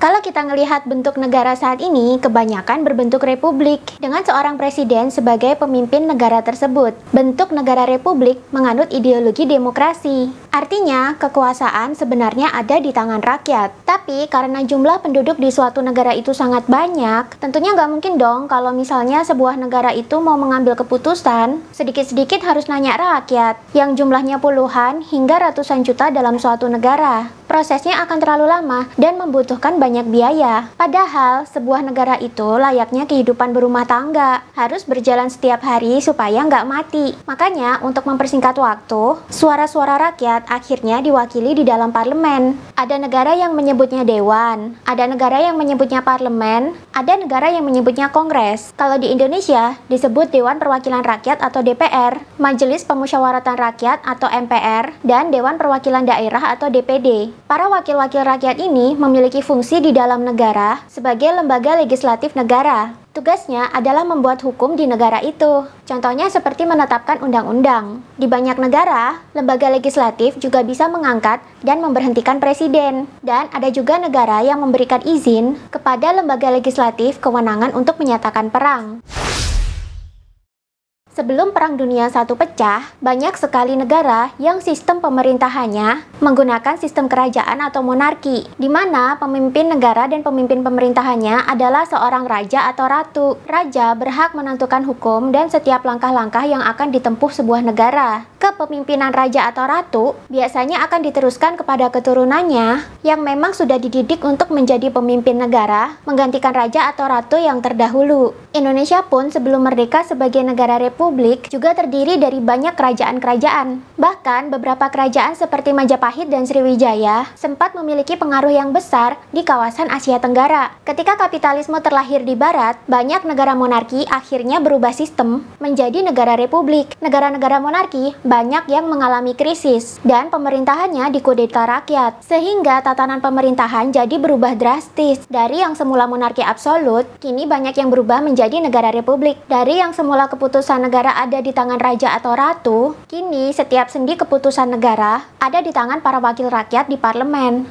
Kalau kita melihat bentuk negara saat ini, kebanyakan berbentuk republik dengan seorang presiden sebagai pemimpin negara tersebut. Bentuk negara republik menganut ideologi demokrasi. Artinya, kekuasaan sebenarnya ada di tangan rakyat. Tapi karena jumlah penduduk di suatu negara itu sangat banyak, tentunya nggak mungkin dong kalau misalnya sebuah negara itu mau mengambil keputusan, sedikit-sedikit harus nanya rakyat yang jumlahnya puluhan hingga ratusan juta dalam suatu negara prosesnya akan terlalu lama dan membutuhkan banyak biaya. Padahal, sebuah negara itu layaknya kehidupan berumah tangga, harus berjalan setiap hari supaya nggak mati. Makanya, untuk mempersingkat waktu, suara-suara rakyat akhirnya diwakili di dalam parlemen. Ada negara yang menyebutnya dewan, ada negara yang menyebutnya parlemen, ada negara yang menyebutnya kongres. Kalau di Indonesia, disebut Dewan Perwakilan Rakyat atau DPR, Majelis Pemusyawaratan Rakyat atau MPR, dan Dewan Perwakilan Daerah atau DPD. Para wakil-wakil rakyat ini memiliki fungsi di dalam negara sebagai lembaga legislatif negara. Tugasnya adalah membuat hukum di negara itu. Contohnya seperti menetapkan undang-undang. Di banyak negara, lembaga legislatif juga bisa mengangkat dan memberhentikan presiden. Dan ada juga negara yang memberikan izin kepada lembaga legislatif kewenangan untuk menyatakan perang. Sebelum Perang Dunia I pecah, banyak sekali negara yang sistem pemerintahannya menggunakan sistem kerajaan atau monarki, di mana pemimpin negara dan pemimpin pemerintahannya adalah seorang raja atau ratu. Raja berhak menentukan hukum dan setiap langkah-langkah yang akan ditempuh sebuah negara. Kepemimpinan raja atau ratu biasanya akan diteruskan kepada keturunannya yang memang sudah dididik untuk menjadi pemimpin negara, menggantikan raja atau ratu yang terdahulu. Indonesia pun sebelum merdeka sebagai negara republik Republik juga terdiri dari banyak kerajaan-kerajaan. Bahkan beberapa kerajaan seperti Majapahit dan Sriwijaya sempat memiliki pengaruh yang besar di kawasan Asia Tenggara. Ketika kapitalisme terlahir di barat, banyak negara monarki akhirnya berubah sistem menjadi negara republik. Negara-negara monarki banyak yang mengalami krisis dan pemerintahannya dikudeta rakyat. Sehingga tatanan pemerintahan jadi berubah drastis. Dari yang semula monarki absolut, kini banyak yang berubah menjadi negara republik. Dari yang semula keputusan negara ada di tangan raja atau ratu, kini setiap sendi keputusan negara ada di tangan para wakil rakyat di parlemen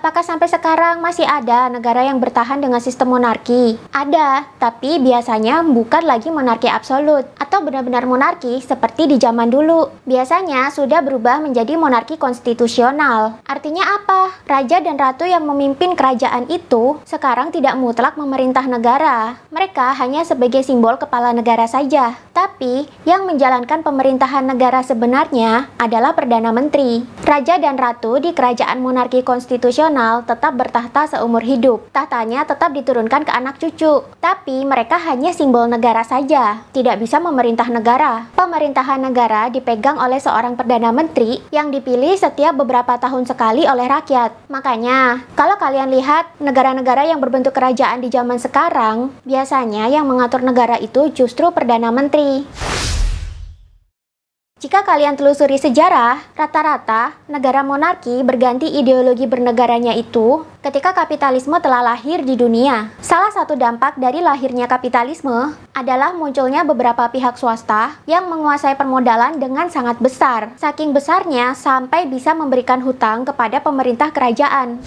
apakah sampai sekarang masih ada negara yang bertahan dengan sistem monarki? Ada, tapi biasanya bukan lagi monarki absolut atau benar-benar monarki seperti di zaman dulu. Biasanya sudah berubah menjadi monarki konstitusional. Artinya apa? Raja dan ratu yang memimpin kerajaan itu sekarang tidak mutlak memerintah negara. Mereka hanya sebagai simbol kepala negara saja. Tapi yang menjalankan pemerintahan negara sebenarnya adalah perdana menteri. Raja dan ratu di kerajaan monarki konstitusional tradisional tetap bertahta seumur hidup. Tahtanya tetap diturunkan ke anak cucu. Tapi mereka hanya simbol negara saja, tidak bisa memerintah negara. Pemerintahan negara dipegang oleh seorang Perdana Menteri yang dipilih setiap beberapa tahun sekali oleh rakyat. Makanya, kalau kalian lihat negara-negara yang berbentuk kerajaan di zaman sekarang, biasanya yang mengatur negara itu justru Perdana Menteri. Jika kalian telusuri sejarah, rata-rata negara monarki berganti ideologi bernegaranya itu ketika kapitalisme telah lahir di dunia. Salah satu dampak dari lahirnya kapitalisme adalah munculnya beberapa pihak swasta yang menguasai permodalan dengan sangat besar, saking besarnya sampai bisa memberikan hutang kepada pemerintah kerajaan.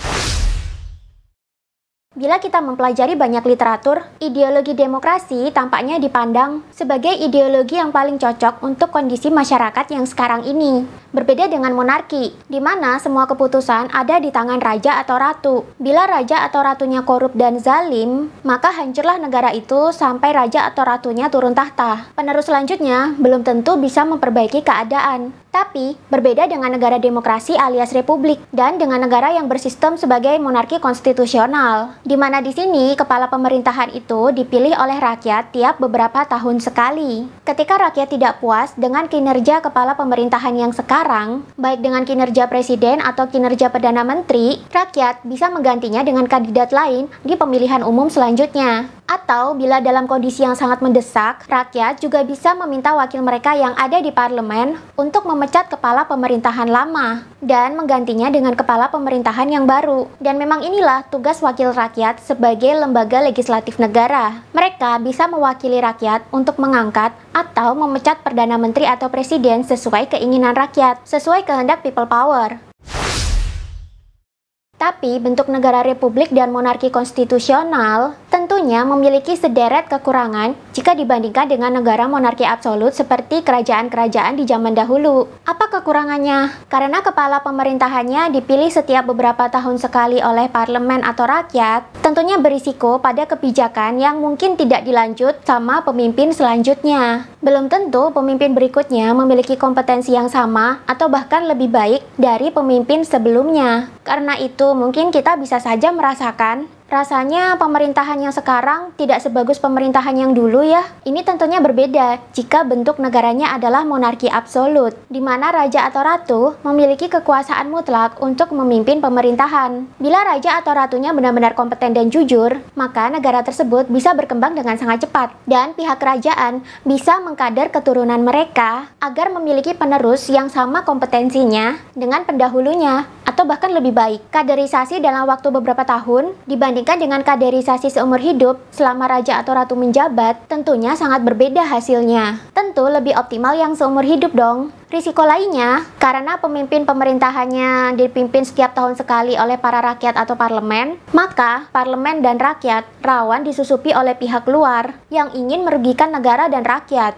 Bila kita mempelajari banyak literatur, ideologi demokrasi tampaknya dipandang sebagai ideologi yang paling cocok untuk kondisi masyarakat yang sekarang ini. Berbeda dengan monarki, di mana semua keputusan ada di tangan raja atau ratu. Bila raja atau ratunya korup dan zalim, maka hancurlah negara itu sampai raja atau ratunya turun tahta. Penerus selanjutnya belum tentu bisa memperbaiki keadaan. Tapi, berbeda dengan negara demokrasi alias republik dan dengan negara yang bersistem sebagai monarki konstitusional, di mana di sini kepala pemerintahan itu dipilih oleh rakyat tiap beberapa tahun sekali. Ketika rakyat tidak puas dengan kinerja kepala pemerintahan yang sekarang, baik dengan kinerja presiden atau kinerja perdana menteri, rakyat bisa menggantinya dengan kandidat lain di pemilihan umum selanjutnya. Atau bila dalam kondisi yang sangat mendesak, rakyat juga bisa meminta wakil mereka yang ada di parlemen untuk memenuhi memecat kepala pemerintahan lama dan menggantinya dengan kepala pemerintahan yang baru. Dan memang inilah tugas wakil rakyat sebagai lembaga legislatif negara. Mereka bisa mewakili rakyat untuk mengangkat atau memecat perdana menteri atau presiden sesuai keinginan rakyat, sesuai kehendak people power. Tapi bentuk negara republik dan monarki konstitusional tentunya memiliki sederet kekurangan jika dibandingkan dengan negara monarki absolut seperti kerajaan-kerajaan di zaman dahulu. Apa kekurangannya? Karena kepala pemerintahannya dipilih setiap beberapa tahun sekali oleh parlemen atau rakyat, Tentunya berisiko pada kebijakan yang mungkin tidak dilanjut sama pemimpin selanjutnya. Belum tentu pemimpin berikutnya memiliki kompetensi yang sama atau bahkan lebih baik dari pemimpin sebelumnya. Karena itu, mungkin kita bisa saja merasakan Rasanya pemerintahan yang sekarang tidak sebagus pemerintahan yang dulu ya. Ini tentunya berbeda jika bentuk negaranya adalah monarki absolut, di mana raja atau ratu memiliki kekuasaan mutlak untuk memimpin pemerintahan. Bila raja atau ratunya benar-benar kompeten dan jujur, maka negara tersebut bisa berkembang dengan sangat cepat dan pihak kerajaan bisa mengkader keturunan mereka agar memiliki penerus yang sama kompetensinya dengan pendahulunya atau bahkan lebih baik. Kaderisasi dalam waktu beberapa tahun dibanding Dibandingkan dengan kaderisasi seumur hidup selama raja atau ratu menjabat, tentunya sangat berbeda hasilnya. Tentu lebih optimal yang seumur hidup dong. Risiko lainnya, karena pemimpin pemerintahannya dipimpin setiap tahun sekali oleh para rakyat atau parlemen, maka parlemen dan rakyat rawan disusupi oleh pihak luar yang ingin merugikan negara dan rakyat.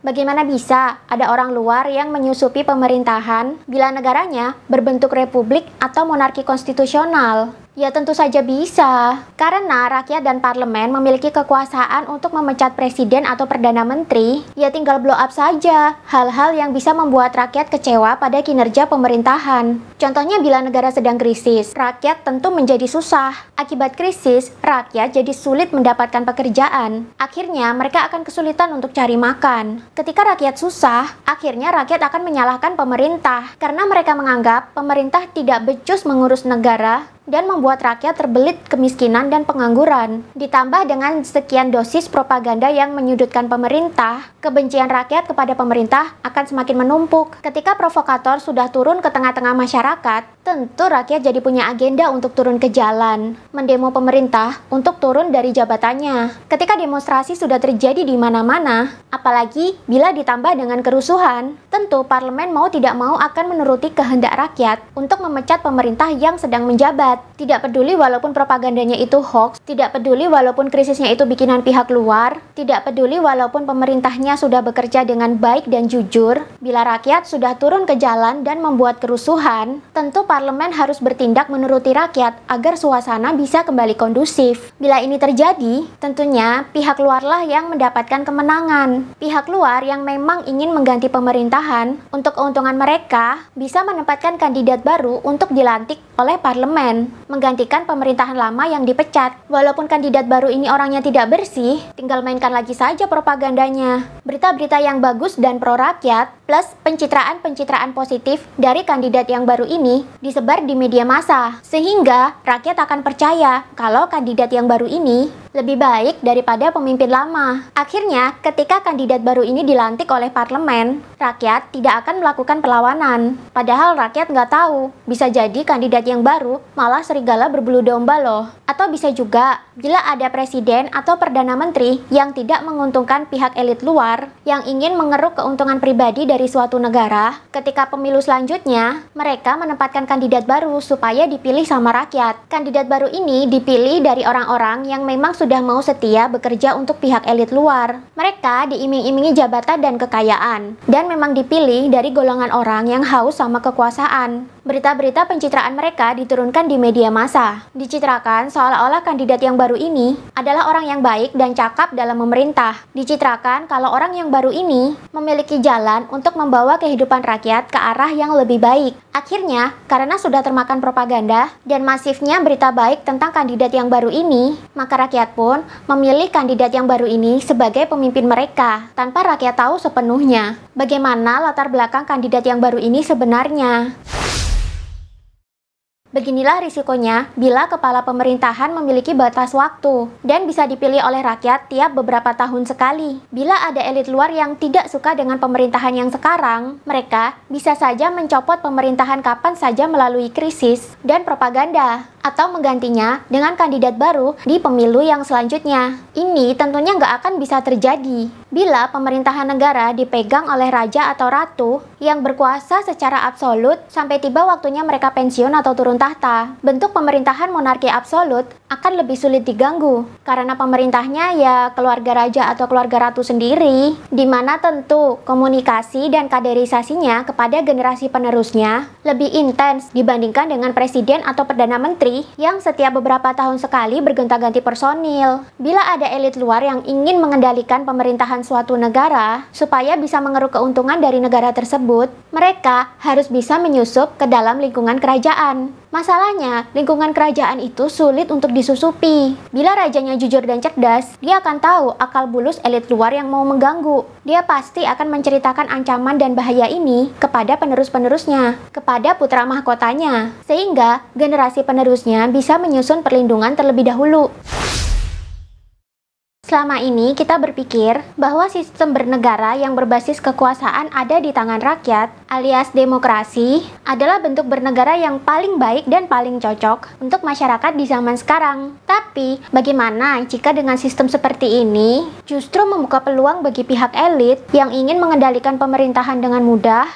Bagaimana bisa ada orang luar yang menyusupi pemerintahan bila negaranya berbentuk republik atau monarki konstitusional? Ya tentu saja bisa, karena rakyat dan parlemen memiliki kekuasaan untuk memecat presiden atau perdana menteri. Ya tinggal blow up saja hal-hal yang bisa membuat rakyat kecewa pada kinerja pemerintahan. Contohnya bila negara sedang krisis, rakyat tentu menjadi susah. Akibat krisis, rakyat jadi sulit mendapatkan pekerjaan. Akhirnya mereka akan kesulitan untuk cari makan. Ketika rakyat susah, akhirnya rakyat akan menyalahkan pemerintah karena mereka menganggap pemerintah tidak becus mengurus negara dan membuat rakyat terbelit kemiskinan dan pengangguran. Ditambah dengan sekian dosis propaganda yang menyudutkan pemerintah, kebencian rakyat kepada pemerintah akan semakin menumpuk. Ketika provokator sudah turun ke tengah-tengah masyarakat, tentu rakyat jadi punya agenda untuk turun ke jalan, mendemo pemerintah untuk turun dari jabatannya. Ketika demonstrasi sudah terjadi di mana-mana, apalagi bila ditambah dengan kerusuhan, tentu parlemen mau tidak mau akan menuruti kehendak rakyat untuk memecat pemerintah yang sedang menjabat. Tidak peduli walaupun propagandanya itu hoax, tidak peduli walaupun krisisnya itu bikinan pihak luar, tidak peduli walaupun pemerintahnya sudah bekerja dengan baik dan jujur, bila rakyat sudah turun ke jalan dan membuat kerusuhan, tentu parlemen harus bertindak menuruti rakyat agar suasana bisa kembali kondusif. Bila ini terjadi, tentunya pihak luarlah yang mendapatkan kemenangan. Pihak luar yang memang ingin mengganti pemerintahan untuk keuntungan mereka bisa menempatkan kandidat baru untuk dilantik oleh parlemen menggantikan pemerintahan lama yang dipecat. Walaupun kandidat baru ini orangnya tidak bersih, tinggal mainkan lagi saja propagandanya. Berita-berita yang bagus dan pro-rakyat, plus pencitraan-pencitraan positif dari kandidat yang baru ini disebar di media massa, sehingga rakyat akan percaya kalau kandidat yang baru ini lebih baik daripada pemimpin lama. Akhirnya, ketika kandidat baru ini dilantik oleh parlemen, rakyat tidak akan melakukan perlawanan. Padahal rakyat nggak tahu, bisa jadi kandidat yang baru malah serigala berbulu domba loh. Atau bisa juga bila ada presiden atau perdana menteri yang tidak menguntungkan pihak elit luar yang ingin mengeruk keuntungan pribadi dari suatu negara, ketika pemilu selanjutnya mereka menempatkan kandidat baru supaya dipilih sama rakyat. Kandidat baru ini dipilih dari orang-orang yang memang sudah mau setia bekerja untuk pihak elit luar. Mereka diiming-imingi jabatan dan kekayaan dan memang dipilih dari golongan orang yang haus sama kekuasaan. Berita-berita pencitraan mereka diturunkan di media massa. Dicitrakan seolah-olah kandidat yang baru ini adalah orang yang baik dan cakap dalam memerintah. Dicitrakan kalau orang yang baru ini memiliki jalan untuk membawa kehidupan rakyat ke arah yang lebih baik. Akhirnya, karena sudah termakan propaganda dan masifnya berita baik tentang kandidat yang baru ini, maka rakyat pun memilih kandidat yang baru ini sebagai pemimpin mereka tanpa rakyat tahu sepenuhnya bagaimana latar belakang kandidat yang baru ini sebenarnya. Beginilah risikonya bila kepala pemerintahan memiliki batas waktu dan bisa dipilih oleh rakyat tiap beberapa tahun sekali. Bila ada elit luar yang tidak suka dengan pemerintahan yang sekarang, mereka bisa saja mencopot pemerintahan kapan saja melalui krisis dan propaganda atau menggantinya dengan kandidat baru di pemilu yang selanjutnya. Ini tentunya nggak akan bisa terjadi bila pemerintahan negara dipegang oleh raja atau ratu yang berkuasa secara absolut sampai tiba waktunya mereka pensiun atau turun tahta. Bentuk pemerintahan monarki absolut akan lebih sulit diganggu karena pemerintahnya ya keluarga raja atau keluarga ratu sendiri, di mana tentu komunikasi dan kaderisasinya kepada generasi penerusnya lebih intens dibandingkan dengan presiden atau perdana menteri Polri yang setiap beberapa tahun sekali bergonta-ganti personil. Bila ada elit luar yang ingin mengendalikan pemerintahan suatu negara supaya bisa mengeruk keuntungan dari negara tersebut, mereka harus bisa menyusup ke dalam lingkungan kerajaan. Masalahnya, lingkungan kerajaan itu sulit untuk disusupi. Bila rajanya jujur dan cerdas, dia akan tahu akal bulus elit luar yang mau mengganggu. Dia pasti akan menceritakan ancaman dan bahaya ini kepada penerus-penerusnya, kepada putra mahkotanya, sehingga generasi penerusnya bisa menyusun perlindungan terlebih dahulu. Selama ini kita berpikir bahwa sistem bernegara yang berbasis kekuasaan ada di tangan rakyat, alias demokrasi, adalah bentuk bernegara yang paling baik dan paling cocok untuk masyarakat di zaman sekarang. Tapi, bagaimana jika dengan sistem seperti ini justru membuka peluang bagi pihak elit yang ingin mengendalikan pemerintahan dengan mudah?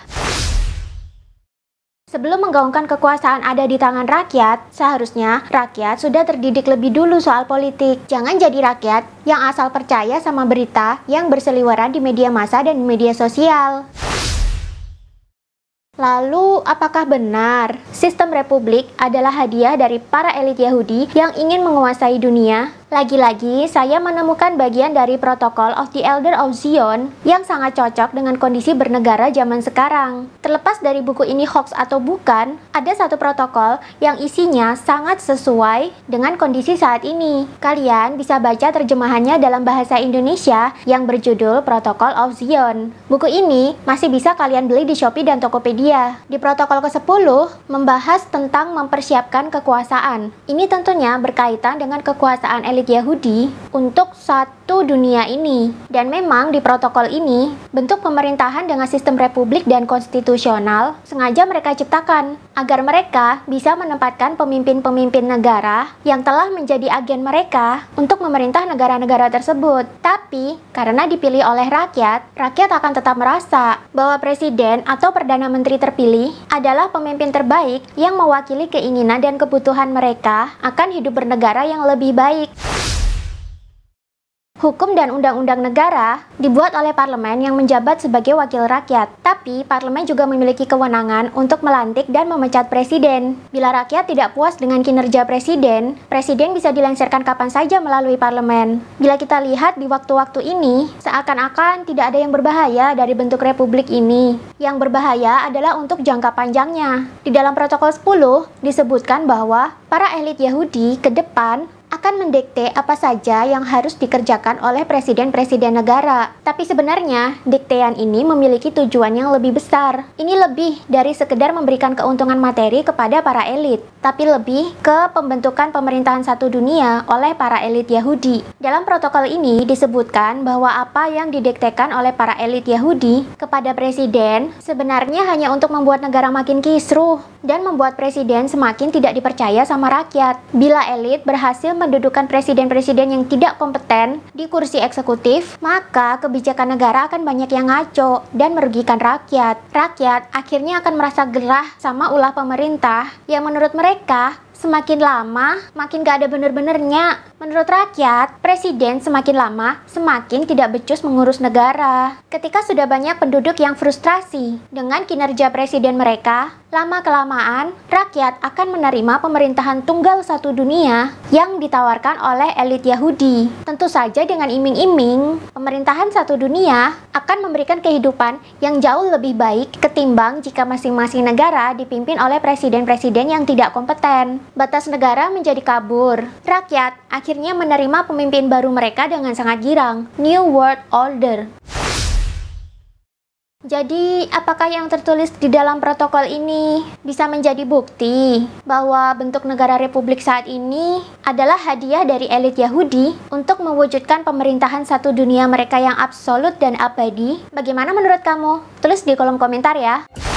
Sebelum menggaungkan kekuasaan ada di tangan rakyat, seharusnya rakyat sudah terdidik lebih dulu soal politik. Jangan jadi rakyat yang asal percaya sama berita yang berseliweran di media massa dan media sosial. Lalu, apakah benar sistem republik adalah hadiah dari para elit Yahudi yang ingin menguasai dunia? Lagi-lagi, saya menemukan bagian dari protokol of the Elder of Zion yang sangat cocok dengan kondisi bernegara zaman sekarang. Terlepas dari buku ini hoax atau bukan, ada satu protokol yang isinya sangat sesuai dengan kondisi saat ini. Kalian bisa baca terjemahannya dalam bahasa Indonesia yang berjudul Protokol of Zion. Buku ini masih bisa kalian beli di Shopee dan Tokopedia. Di protokol ke-10, membahas tentang mempersiapkan kekuasaan. Ini tentunya berkaitan dengan kekuasaan elit murid Yahudi untuk saat satu dunia ini. Dan memang di protokol ini, bentuk pemerintahan dengan sistem republik dan konstitusional sengaja mereka ciptakan agar mereka bisa menempatkan pemimpin-pemimpin negara yang telah menjadi agen mereka untuk memerintah negara-negara tersebut. Tapi, karena dipilih oleh rakyat, rakyat akan tetap merasa bahwa presiden atau perdana menteri terpilih adalah pemimpin terbaik yang mewakili keinginan dan kebutuhan mereka akan hidup bernegara yang lebih baik. Hukum dan undang-undang negara dibuat oleh parlemen yang menjabat sebagai wakil rakyat. Tapi, parlemen juga memiliki kewenangan untuk melantik dan memecat presiden. Bila rakyat tidak puas dengan kinerja presiden, presiden bisa dilengsarkan kapan saja melalui parlemen. Bila kita lihat di waktu-waktu ini, seakan-akan tidak ada yang berbahaya dari bentuk republik ini. Yang berbahaya adalah untuk jangka panjangnya. Di dalam protokol 10 disebutkan bahwa para elit Yahudi ke depan akan mendikte apa saja yang harus dikerjakan oleh presiden-presiden negara. Tapi sebenarnya, diktean ini memiliki tujuan yang lebih besar. Ini lebih dari sekedar memberikan keuntungan materi kepada para elit, tapi lebih ke pembentukan pemerintahan satu dunia oleh para elit Yahudi. Dalam protokol ini disebutkan bahwa apa yang didiktekan oleh para elit Yahudi kepada presiden sebenarnya hanya untuk membuat negara makin kisruh dan membuat presiden semakin tidak dipercaya sama rakyat. Bila elit berhasil mendudukan presiden-presiden yang tidak kompeten di kursi eksekutif, maka kebijakan negara akan banyak yang ngaco dan merugikan rakyat. Rakyat akhirnya akan merasa gerah sama ulah pemerintah yang menurut mereka semakin lama makin gak ada bener-benernya. Menurut rakyat, presiden semakin lama semakin tidak becus mengurus negara. Ketika sudah banyak penduduk yang frustrasi dengan kinerja presiden mereka, lama-kelamaan rakyat akan menerima pemerintahan tunggal satu dunia yang ditawarkan oleh elit Yahudi. Tentu saja dengan iming-iming, pemerintahan satu dunia akan memberikan kehidupan yang jauh lebih baik ketimbang jika masing-masing negara dipimpin oleh presiden-presiden yang tidak kompeten batas negara menjadi kabur. Rakyat akhirnya menerima pemimpin baru mereka dengan sangat girang, New World Order. Jadi, apakah yang tertulis di dalam protokol ini bisa menjadi bukti bahwa bentuk negara republik saat ini adalah hadiah dari elit Yahudi untuk mewujudkan pemerintahan satu dunia mereka yang absolut dan abadi? Bagaimana menurut kamu? Tulis di kolom komentar ya.